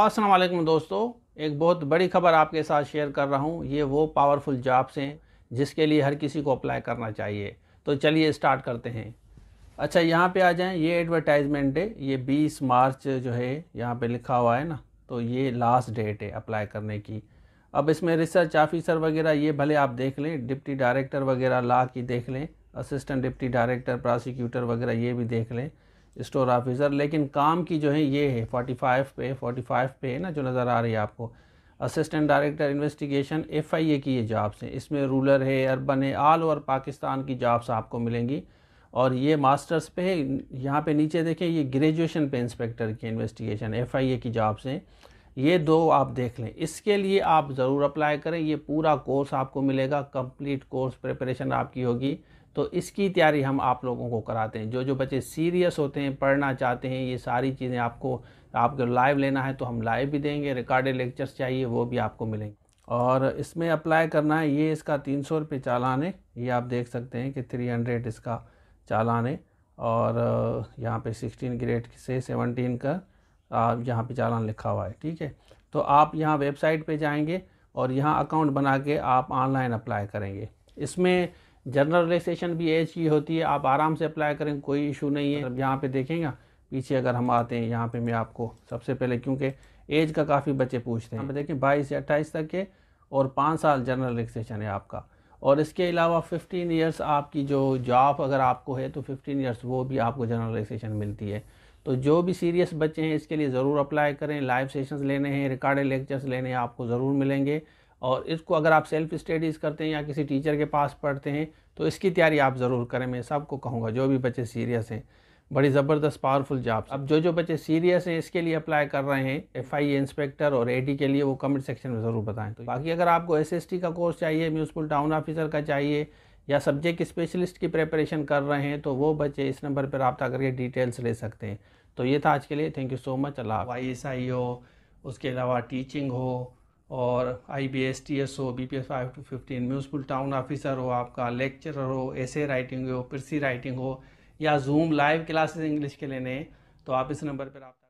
असलम दोस्तों एक बहुत बड़ी खबर आपके साथ शेयर कर रहा हूँ ये वो पावरफुल जॉब्स हैं जिसके लिए हर किसी को अप्लाई करना चाहिए तो चलिए स्टार्ट करते हैं अच्छा यहाँ पे आ जाएं ये एडवर्टाइजमेंट है ये 20 मार्च जो है यहाँ पे लिखा हुआ है ना तो ये लास्ट डेट है अप्लाई करने की अब इसमें रिसर्च ऑफिसर वगैरह ये भले आप देख लें डिप्टी डायरेक्टर वगैरह ला की देख लें असिस्टेंट डिप्टी डायरेक्टर प्रोसिक्यूटर वगैरह ये भी देख लें स्टोर ऑफिसर लेकिन काम की जो है ये है 45 पे 45 पे है ना जो नज़र आ रही है आपको assistant director investigation F I A की ये जॉब्स हैं इसमें रूलर है अर्बन है ऑल ओवर पाकिस्तान की जॉब्स आपको मिलेंगी और ये मास्टर्स पे है यहाँ पे नीचे देखें ये ग्रेजुएशन पे इंस्पेक्टर की इन्वेस्टिगेशन एफ आई ए की जॉब्स हैं ये दो आप देख लें इसके लिए आप ज़रूर अप्लाई करें ये पूरा कोर्स आपको मिलेगा कंप्लीट कोर्स प्रिपरेशन आपकी होगी तो इसकी तैयारी हम आप लोगों को कराते हैं जो जो बच्चे सीरियस होते हैं पढ़ना चाहते हैं ये सारी चीज़ें आपको आपको लाइव लेना है तो हम लाइव भी देंगे रिकॉर्डेड लेक्चर्स चाहिए वो भी आपको मिलेंगे और इसमें अप्लाई करना है ये इसका तीन सौ रुपये चालान है ये आप देख सकते हैं कि थ्री हंड्रेड इसका चालान है और यहाँ पे सिक्सटीन ग्रेड से सेवनटीन का यहाँ पे चालान लिखा हुआ है ठीक है तो आप यहाँ वेबसाइट पे जाएंगे और यहाँ अकाउंट बना के आप ऑनलाइन अप्लाई करेंगे इसमें जनरल रजिस्ट्रेशन भी एज की होती है आप आराम से अप्लाई करें कोई इशू नहीं है मतलब यहाँ पर देखेंगे पीछे अगर हम आते हैं यहाँ पे मैं आपको सबसे पहले क्योंकि एज का काफ़ी बच्चे पूछते हैं देखें बाईस से अट्ठाईस तक के और पाँच साल जनरल रजिस्ट्रेशन है आपका और इसके अलावा 15 इयर्स आपकी जो जॉब अगर आपको है तो 15 इयर्स वो भी आपको जनरल रजिस्ट्रेशन मिलती है तो जो भी सीरियस बच्चे हैं इसके लिए ज़रूर अप्लाई करें लाइव सेशंस लेने हैं रिकॉर्डेड लेक्चर्स लेने हैं आपको ज़रूर मिलेंगे और इसको अगर आप सेल्फ स्टडीज़ करते हैं या किसी टीचर के पास पढ़ते हैं तो इसकी तैयारी आप ज़रूर करें मैं सबको कहूँगा जो भी बच्चे सीरियस हैं बड़ी ज़बरदस्त पावरफुल जॉब अब जो जो बच्चे सीरियस हैं इसके लिए अप्लाई कर रहे हैं एफ आई इंस्पेक्टर और एडी के लिए वो कमेंट सेक्शन में ज़रूर बताएं तो बाकी अगर आपको एसएसटी का कोर्स चाहिए म्यूनसिपल टाउन ऑफिसर का चाहिए या सब्जेक्ट स्पेशलिस्ट की प्रेपरेशन कर रहे हैं तो वो बच्चे इस नंबर पर रबता करके डिटेल्स ले सकते हैं तो ये था आज के लिए थैंक यू सो मच अल्लाह वाई एस आई हो उसके अलावा टीचिंग हो और I B S T S हो B P S five two fifteen municipal town officer हो आपका लेक्चरर हो ऐसे राइटिंग हो प्रिसी राइटिंग हो या जूम लाइव क्लासेस इंग्लिश के लेने तो आप इस नंबर पर आप